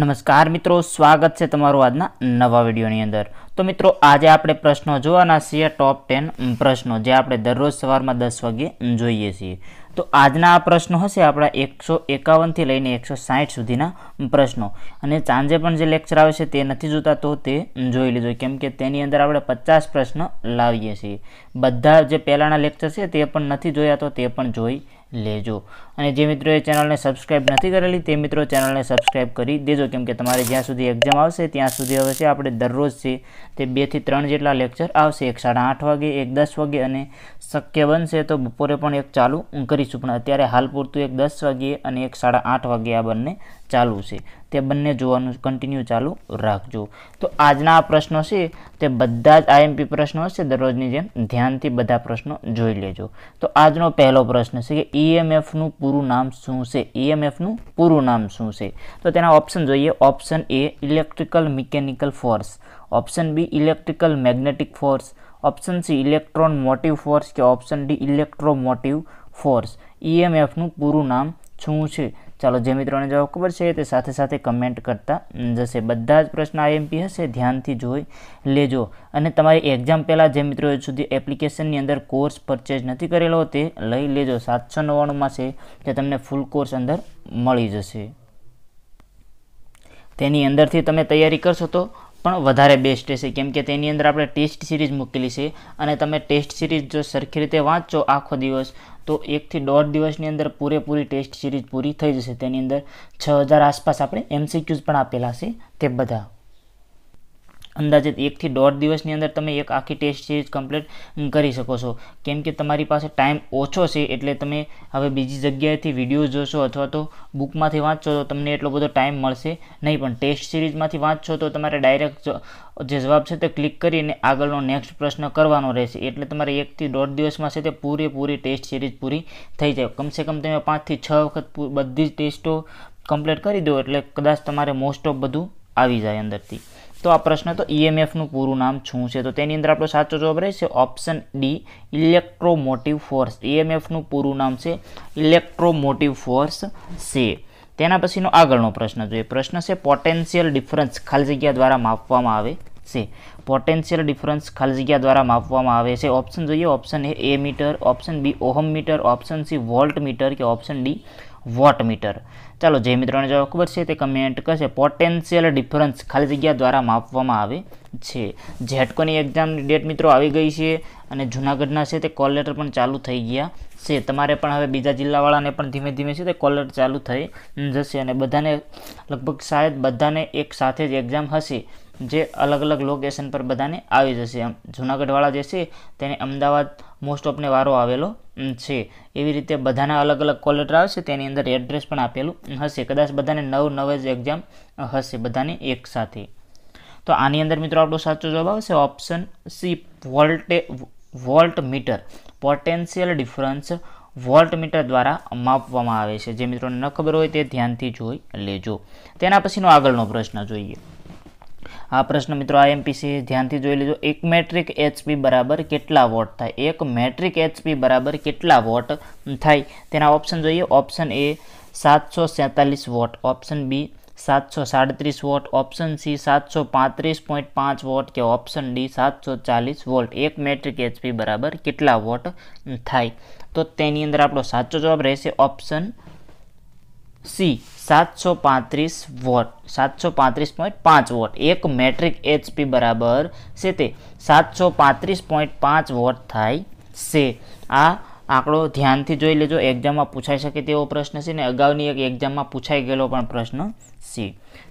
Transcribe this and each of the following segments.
નમસ્કાર મિત્રો સ્વાગત છે તમારું આજના નવા વિડીયોની અંદર તો મિત્રો આજે આપણે પ્રશ્નો જોવાના છીએ ટોપ ટેન પ્રશ્નો જે આપણે દરરોજ સવારમાં દસ વાગ્યે જોઈએ છીએ તો આજના આ પ્રશ્નો હશે આપણા એકસો એકાવનથી લઈને એકસો સાઠ સુધીના પ્રશ્નો અને સાંજે પણ જે લેક્ચર આવે છે તે નથી જોતા તો તે જોઈ લેજો કેમ કે તેની અંદર આપણે પચાસ પ્રશ્ન લાવીએ છીએ બધા જે પહેલાંના લેક્ચર છે તે પણ નથી જોયા તો તે પણ જોઈ લેજો અને જે મિત્રોએ ચેનલને સબસ્ક્રાઇબ નથી કરેલી તે મિત્રો ચેનલને સબસ્ક્રાઇબ કરી દેજો કેમ કે તમારે જ્યાં સુધી એક્ઝામ આવશે ત્યાં સુધી હવે છે આપણે દરરોજ છે તે બેથી ત્રણ જેટલા લેક્ચર આવશે એક સાડા આઠ વાગે એક દસ વાગે અને શક્ય બનશે તો બપોરે પણ એક ચાલુ કરીશું પણ અત્યારે હાલ પૂરતું એક દસ વાગ્યે અને એક સાડા આઠ વાગે આ બંને ચાલુ છે તે બંને જોવાનું કન્ટિન્યુ ચાલુ રાખજો તો આજના આ પ્રશ્નો છે તે બધા જ આઈએમપી પ્રશ્નો હશે દરરોજની જેમ ધ્યાનથી બધા પ્રશ્નો જોઈ લેજો તો આજનો પહેલો પ્રશ્ન છે કે ઈએમએફનું e પૂરું નામ શું છે ઈએમએફનું e પૂરું નામ શું છે તો તેના ઓપ્શન જોઈએ option A electrical mechanical force option B electrical magnetic force option C electron motive force કે ઓપ્શન ડી ઇલેક્ટ્રોમોટિવ ફોર્સ ઈએમએફનું પૂરું નામ શું છે ચાલો જે મિત્રોને જવાબ ખબર છે તે સાથે સાથે કમેન્ટ કરતા જશે બધા જ પ્રશ્ન આઈએમપી હશે ધ્યાનથી જોઈ લેજો અને તમારી એક્ઝામ પહેલાં જે મિત્રો સુધી એપ્લિકેશનની અંદર કોર્સ પરચેઝ નથી કરેલો તે લઈ લેજો સાતસો નવ્વાણુંમાં છે તે તમને ફૂલ કોર્સ અંદર મળી જશે તેની અંદરથી તમે તૈયારી કરશો તો પણ વધારે બેસ્ટ રહેશે કેમ કે તેની અંદર આપણે ટેસ્ટ સિરીઝ મૂકેલી છે અને તમે ટેસ્ટ સિરીઝ જો સરખી રીતે વાંચો આખો દિવસ તો એકથી દોઢ દિવસની અંદર પૂરેપૂરી ટેસ્ટ સિરીઝ પૂરી થઈ જશે તેની અંદર છ હજાર આસપાસ આપણે એમસીક્યુઝ પણ આપેલા છે તે બધા અંદાજિત એકથી દોઢ દિવસની અંદર તમે એક આખી ટેસ્ટ સિરીઝ કમ્પ્લીટ કરી શકો છો કેમ કે તમારી પાસે ટાઈમ ઓછો છે એટલે તમે હવે બીજી જગ્યાએથી વિડીયો જોશો અથવા તો બુકમાંથી વાંચશો તો તમને એટલો બધો ટાઈમ મળશે નહીં પણ ટેસ્ટ સિરીઝમાંથી વાંચશો તો તમારે ડાયરેક્ટ જે જવાબ છે તે ક્લિક કરીને આગળનો નેક્સ્ટ પ્રશ્ન કરવાનો રહેશે એટલે તમારે એકથી દોઢ દિવસમાં છે તે પૂરેપૂરી ટેસ્ટ સિરીઝ પૂરી થઈ જાય કમસે કમ તમે પાંચથી છ વખત બધી જ ટેસ્ટો કમ્પ્લીટ કરી દો એટલે કદાચ તમારે મોસ્ટ ઓફ બધું આવી જાય અંદરથી તો આ પ્રશ્ન તો ઈએમએફનું e પૂરું નામ શું છે તો તેની અંદર આપણો સાચો જવાબ રહેશે ઓપ્શન ડી ઇલેક્ટ્રોમોટિવ ફોર્સ ઈએમએફનું પૂરું નામ છે ઇલેક્ટ્રોમોટિવ ફોર્સ છે તેના પછીનો આગળનો પ્રશ્ન જોઈએ પ્રશ્ન છે પોટેન્શિયલ ડિફરન્સ ખાલી જગ્યા દ્વારા માપવામાં આવે છે પોટેન્શિયલ ડિફરન્સ ખાલી જગ્યા દ્વારા માપવામાં આવે છે ઓપ્શન જોઈએ option A meter option B ohm meter option C volt meter કે ઓપ્શન ડી વોટમીટર ચાલો જે મિત્રોને જવાબ ખબર છે તે કમેન્ટ કરશે પોટેન્શિયલ ડિફરન્સ ખાલી જગ્યા દ્વારા માપવામાં આવે છે જેટકોની એક્ઝામની ડેટ મિત્રો આવી ગઈ છે અને જૂનાગઢના છે તે કોલ લેટર પણ ચાલુ થઈ ગયા છે તમારે પણ હવે બીજા જિલ્લાવાળાને પણ ધીમે ધીમે છે તે કોલ લેટર ચાલુ થઈ જશે અને બધાને લગભગ શાયદ બધાને એક સાથે જ એક્ઝામ હશે જે અલગ અલગ લોકેશન પર બધાને આવી જશે જૂનાગઢવાળા જે છે તેને અમદાવાદ મોસ્ટ ઓફને વારો આવેલો છે એવી રીતે બધાના અલગ અલગ કોલેટર આવશે તેની અંદર એડ્રેસ પણ આપેલું હશે કદાચ બધાને નવ નવ જ એક્ઝામ હશે બધાને એક સાથે તો આની અંદર મિત્રો આપણો સાચો જવાબ આવશે ઓપ્શન સી વોલ્ટે volt meter potential difference volt meter દ્વારા માપવામાં આવે છે જે મિત્રોને ન ખબર હોય તે ધ્યાનથી જોઈ લેજો તેના પછીનો આગળનો પ્રશ્ન જોઈએ આ પ્રશ્ન મિત્રો આઈએમપીસી ધ્યાનથી જોઈ લેજો એક મેટ્રિક એચપી બરાબર કેટલા વોટ થાય એક મેટ્રિક એચપી બરાબર કેટલા વોટ થાય તેના ઓપ્શન જોઈએ ઓપ્શન એ સાતસો સેતાલીસ વોટ ઓપ્શન બી સાતસો સાડત્રીસ વોટ ઓપ્શન સી સાતસો પાંત્રીસ પોઈન્ટ પાંચ વોટ કે ઓપ્શન ડી સાતસો ચાલીસ વોટ એક મેટ્રિક એચપી બરાબર કેટલા વોટ થાય તો તેની અંદર આપણો સાચો જવાબ રહેશે ઓપ્શન સી સાતસો પાંત્રીસ વોટ સાતસો પાંત્રીસ પોઈન્ટ પાંચ વોટ એક મેટ્રિક એચપી બરાબર છે તે સાતસો પાંત્રીસ પોઈન્ટ પાંચ વોટ થાય છે આ આંકડો ધ્યાનથી જોઈ લેજો એક્ઝામમાં પૂછાઈ શકે તેવો પ્રશ્ન છે ને અગાઉની એક એક્ઝામમાં પૂછાઈ ગયેલો પણ પ્રશ્ન છે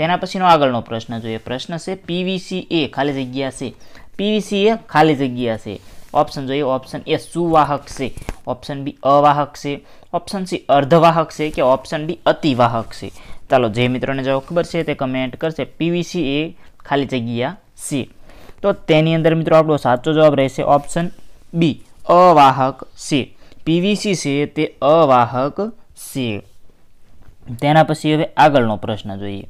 તેના પછીનો આગળનો પ્રશ્ન જોઈએ પ્રશ્ન છે પીવીસી એ ખાલી જગ્યા છે પીવીસી એ ખાલી જગ્યા છે ઓપ્શન જોઈએ ઓપ્શન એ સુવાહક છે ઓપ્શન બી અવાહક છે ઓપ્શન સી અર્ધવાહક છે કે ઓપ્શન ડી અતિવાહક છે ચાલો જે મિત્રોને જવાબ ખબર છે તે કમેન્ટ કરશે પીવીસી એ ખાલી જગ્યા સી તો તેની અંદર મિત્રો આપણો સાચો જવાબ રહેશે ઓપ્શન બી અવાહક છે પીવીસી છે તે અવાહક છે તેના પછી હવે આગળનો પ્રશ્ન જોઈએ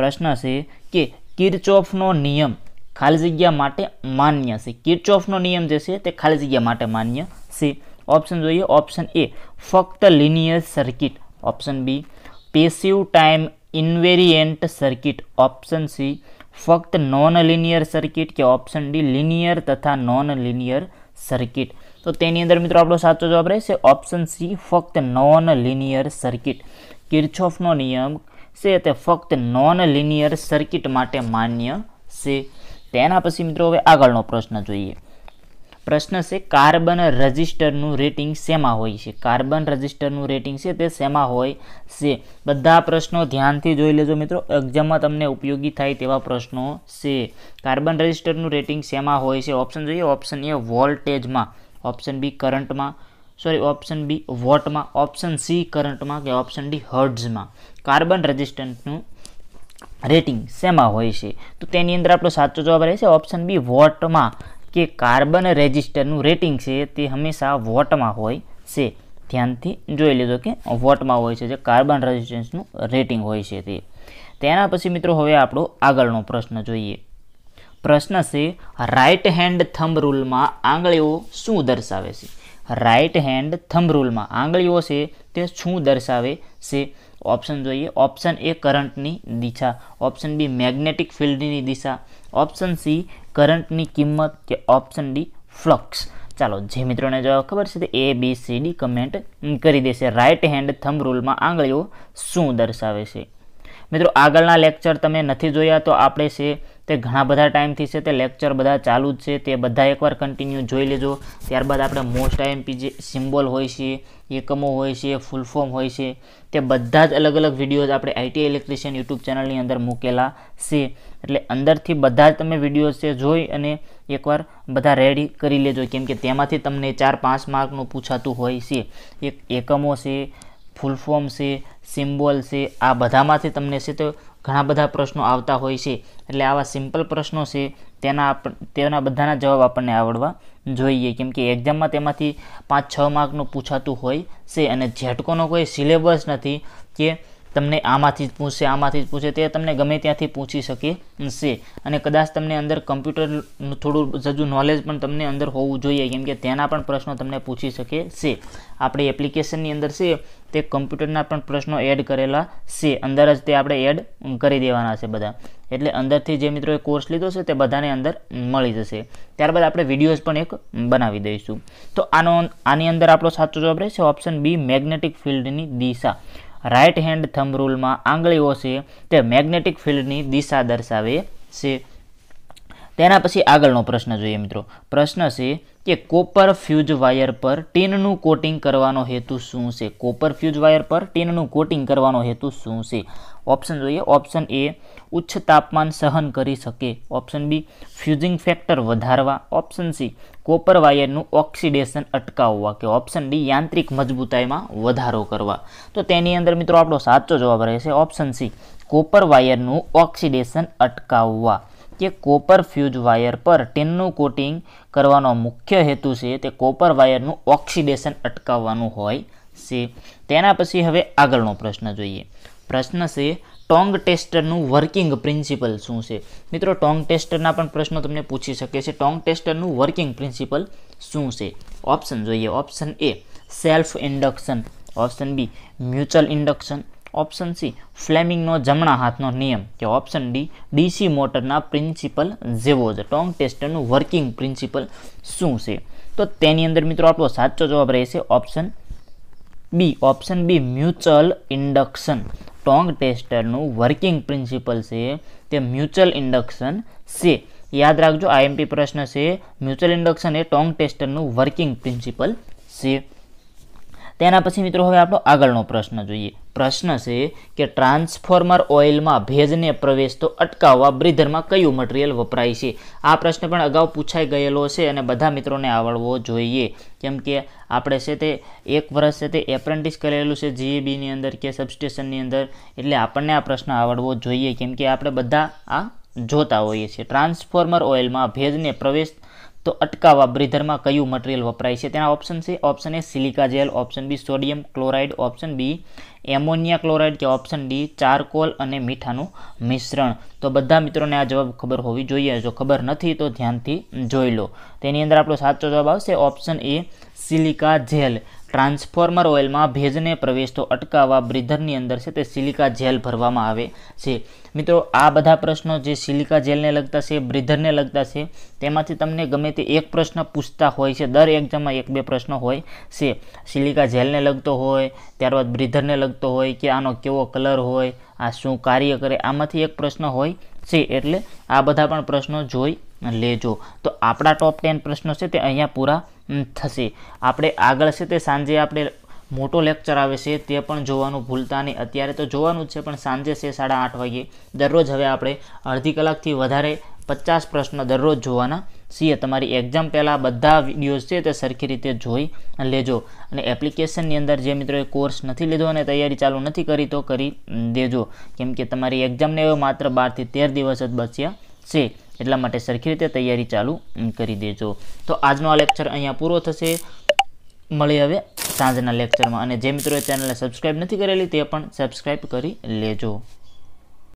પ્રશ્ન છે કે કિરચોફનો નિયમ ખાલી જગ્યા માટે માન્ય છે કિર્ચોફનો નિયમ જે છે તે ખાલી જગ્યા માટે માન્ય છે ઓપ્શન જોઈએ ઓપ્શન એ ફક્ત linear circuit option B passive time invariant circuit option C ફક્ત નોન લિનિયર સર્કિટ કે ઓપ્શન ડી લિનિયર તથા નોન લિનિયર સર્કિટ તો તેની અંદર મિત્રો આપણો સાચો જવાબ રહેશે ઓપ્શન સી ફક્ત નોન લિનિયર સર્કિટ કિર્ચોફનો નિયમ છે તે ફક્ત નોન લિનિયર સર્કિટ માટે માન્ય છે તેના પછી મિત્રો હવે આગળનો પ્રશ્ન જોઈએ પ્રશ્ન છે કાર્બન રજિસ્ટરનું રેટિંગ શેમાં હોય છે કાર્બન રજિસ્ટરનું રેટિંગ છે તે શેમાં હોય છે બધા પ્રશ્નો ધ્યાનથી જોઈ લેજો મિત્રો એક્ઝામમાં તમને ઉપયોગી થાય તેવા પ્રશ્નો છે કાર્બન રજિસ્ટરનું રેટિંગ શેમાં હોય છે ઓપ્શન જોઈએ ઓપ્શન એ વોલ્ટેજમાં ઓપ્શન બી કરંટમાં સોરી ઓપ્શન બી વોટમાં ઓપ્શન સી કરંટમાં કે ઓપ્શન ડી હર્ડ્સમાં કાર્બન રજિસ્ટન્સનું રેટિંગ શેમાં હોય છે તો તેની અંદર આપણો સાચો જવાબ રહેશે ઓપ્શન બી વોટમાં કે કાર્બન રેજિસ્ટરનું રેટિંગ છે તે હંમેશા વોટમાં હોય છે ધ્યાનથી જોઈ લીધો કે વોટમાં હોય છે જે કાર્બન રેઝિસ્ટન્સનું રેટિંગ હોય છે તે તેના પછી મિત્રો હવે આપણો આગળનો પ્રશ્ન જોઈએ પ્રશ્ન છે રાઇટ હેન્ડ થંબ રૂલમાં આંગળીઓ શું દર્શાવે છે રાઇટ હેન્ડ થંબ રૂલમાં આંગળીઓ છે તે શું દર્શાવે છે ઓપ્શન જોઈએ ઓપ્શન એ કરંટની દિશા ઓપ્શન બી મેગ્નેટિક ફિલ્ડની દિશા ઓપ્શન સી કરંટની કિંમત કે ઓપ્શન ડી ફ્લક્સ ચાલો જે મિત્રોને જવાબ ખબર છે તે A B C D comment કરી દેશે રાઇટ હેન્ડ થંબ રૂલમાં આંગળીઓ શું દર્શાવે છે મિત્રો આગળના લેક્ચર તમે નથી જોયા તો આપણે છે તે ઘણા બધા ટાઈમથી છે તે લેક્ચર બધા ચાલુ જ છે તે બધા એકવાર કન્ટિન્યુ જોઈ લેજો ત્યારબાદ આપણે મોસ્ટ આઈએમપી જે સિમ્બોલ હોય છે એકમો હોય છે ફૂલ ફોર્મ હોય છે તે બધા જ અલગ અલગ વિડીયોઝ આપણે આઈટીઆઈ ઇલેક્ટ્રિશિયન યુટ્યુબ ચેનલની અંદર મૂકેલા છે એટલે અંદરથી બધા જ તમે વિડીયોઝ છે જોઈ અને એકવાર બધા રેડી કરી લેજો કેમ કે તેમાંથી તમને ચાર પાંચ માર્કનું પૂછાતું હોય છે એક એકમો છે ફૂલ ફોર્મ છે સિમ્બોલ છે આ બધામાંથી તમને છે તો ઘણા બધા પ્રશ્નો આવતા હોય છે એટલે આવા સિમ્પલ પ્રશ્નો છે તેના તેના બધાના જવાબ આપણને આવડવા જોઈએ કેમ કે એક્ઝામમાં તેમાંથી પાંચ છ માર્કનું પૂછાતું હોય છે અને ઝેટકોનો કોઈ સિલેબસ નથી કે તમને આમાંથી જ પૂછશે આમાંથી જ પૂછે તે તમને ગમે ત્યાંથી પૂછી શકે છે અને કદાચ તમને અંદર કમ્પ્યુટર થોડું જજુ નોલેજ પણ તમને અંદર હોવું જોઈએ કેમ કે તેના પણ પ્રશ્નો તમને પૂછી શકે છે આપણે એપ્લિકેશનની અંદર છે તે કમ્પ્યુટરના પણ પ્રશ્નો એડ કરેલા છે અંદર જ તે આપણે એડ કરી દેવાના છે બધા એટલે અંદરથી જે મિત્રોએ કોર્સ લીધો છે તે બધાને અંદર મળી જશે ત્યારબાદ આપણે વિડીયોઝ પણ એક બનાવી દઈશું તો આનો આની અંદર આપણો સાચો જવાબ રહેશે ઓપ્શન બી મેગ્નેટિક ફિલ્ડની દિશા રાઇટ હેન્ડ થંબ રૂલમાં આંગળીઓ છે તે મેગ્નેટિક ફિલ્ડની દિશા દર્શાવે છે તેના પછી આગળનો પ્રશ્ન જોઈએ મિત્રો પ્રશ્ન છે કે કોપર ફ્યુઝ વાયર પર ટીનનું કોટિંગ કરવાનો હેતુ શું છે કોપર ફ્યુઝ વાયર પર ટીનનું કોટિંગ કરવાનો હેતુ શું છે ઓપ્શન જોઈએ ઓપ્શન એ ઉચ્ચ તાપમાન સહન કરી શકે ઓપ્શન બી ફ્યુઝિંગ ફેક્ટર વધારવા ઓપ્શન સી કોપર વાયરનું ઓક્સિડેશન અટકાવવા કે ઓપ્શન ડી યાંત્રિક મજબૂતાઈમાં વધારો કરવા તો તેની અંદર મિત્રો આપણો સાચો જવાબ રહેશે ઓપ્શન સી કોપર વાયરનું ઓક્સિડેશન અટકાવવા કે કોપર ફ્યુઝ વાયર પર ટિનનું કોટિંગ કરવાનો મુખ્ય હેતુ છે તે કોપર વાયરનું ઓક્સિડેશન અટકાવવાનું હોય છે તેના પછી હવે આગળનો પ્રશ્ન જોઈએ પ્રશ્ન છે ટોંગ ટેસ્ટરનું વર્કિંગ પ્રિન્સિપલ શું છે મિત્રો ટોંગ ટેસ્ટરના પણ પ્રશ્નો તમને પૂછી શકે છે ટોંગ ટેસ્ટરનું વર્કિંગ પ્રિન્સિપલ શું છે ઓપ્શન જોઈએ option A self induction option B mutual induction option C ફ્લેમિંગનો જમણા હાથનો નિયમ કે ઓપ્શન ડી ડીસી મોટરના પ્રિન્સિપલ જેવો છે ટોંગ ટેસ્ટરનું વર્કિંગ પ્રિન્સિપલ શું છે તો તેની અંદર મિત્રો આપણો સાચો જવાબ રહેશે option B option B mutual induction tong ટેસ્ટરનું વર્કિંગ પ્રિન્સિપલ છે તે મ્યુચ્યુઅલ ઇન્ડક્શન છે યાદ રાખજો આઈએમપી પ્રશ્ન છે મ્યુચ્યુઅલ ઇન્ડક્શન એ ટોંગ ટેસ્ટરનું વર્કિંગ પ્રિન્સિપલ છે તેના પછી મિત્રો હવે આપણો આગળનો પ્રશ્ન જોઈએ પ્રશ્ન છે કે ટ્રાન્સફોર્મર ઓઇલમાં ભેજને પ્રવેશ તો અટકાવવા બ્રિધરમાં કયું મટીરિયલ વપરાય છે આ પ્રશ્ન પણ અગાઉ પૂછાઈ ગયેલો છે અને બધા મિત્રોને આવડવો જોઈએ કેમ કે આપણે છે તે એક વર્ષ છે તે એપ્રેન્ટિસ કરેલું છે જીએબીની અંદર કે સબસ્ટેશનની અંદર એટલે આપણને આ પ્રશ્ન આવડવો જોઈએ કેમ કે આપણે બધા આ જોતા હોઈએ છીએ ટ્રાન્સફોર્મર ઓઇલમાં ભેજને પ્રવેશ તો અટકાવવા બ્રિધરમાં કયું મટીરિયલ વપરાય છે તેના ઓપ્શન છે option A silica gel option B sodium chloride option B ammonia chloride કે ઓપ્શન ડી ચારકોલ અને મીઠાનું મિશ્રણ તો બધા મિત્રોને આ જવાબ ખબર હોવી જોઈએ જો ખબર નથી તો ધ્યાનથી જોઈ લો તેની અંદર આપણો સાચો જવાબ આવશે option A silica gel transformer ઓઇલમાં ભેજને પ્રવેશતો અટકાવવા બ્રિધરની અંદર છે તે સિલિકા જેલ ભરવામાં આવે છે મિત્રો આ બધા પ્રશ્નો જે સિલિકા જેલને લગતા છે બ્રિધરને લગતા છે તેમાંથી તમને ગમે તે એક પ્રશ્ન પૂછતા હોય છે દર એક્ઝામમાં એક બે પ્રશ્નો હોય છે સિલિકા જેલને લગતો હોય ત્યારબાદ બ્રિધરને લગતો હોય કે આનો કેવો કલર હોય આ શું કાર્ય કરે આમાંથી એક પ્રશ્ન હોય છે એટલે આ બધા પણ પ્રશ્નો જોઈ લેજો તો આપણા ટોપ ટેન પ્રશ્નો છે તે અહીંયા પૂરા થશે આપણે આગળ છે તે સાંજે આપણે મોટો લેક્ચર આવે છે તે પણ જોવાનું ભૂલતા નહીં અત્યારે તો જોવાનું જ છે પણ સાંજે છે સાડા આઠ વાગે દરરોજ હવે આપણે અડધી કલાકથી વધારે પચાસ પ્રશ્નો દરરોજ જોવાના છીએ તમારી એક્ઝામ પહેલાં બધા વિડીયોઝ છે તે સરખી રીતે જોઈ લેજો અને એપ્લિકેશનની અંદર જે મિત્રોએ કોર્સ નથી લીધો અને તૈયારી ચાલુ નથી કરી તો કરી દેજો કેમ કે તમારી એક્ઝામને એવો માત્ર બારથી તેર દિવસ જ બચ્યા છે એટલા માટે સરખી રીતે તૈયારી ચાલુ કરી દેજો તો આજનો આ લેક્ચર અહીંયા પૂરો થશે મળી હવે સાંજના લેક્ચરમાં અને જે મિત્રોએ ચેનલને સબસ્ક્રાઈબ નથી કરેલી તે પણ સબસ્ક્રાઈબ કરી લેજો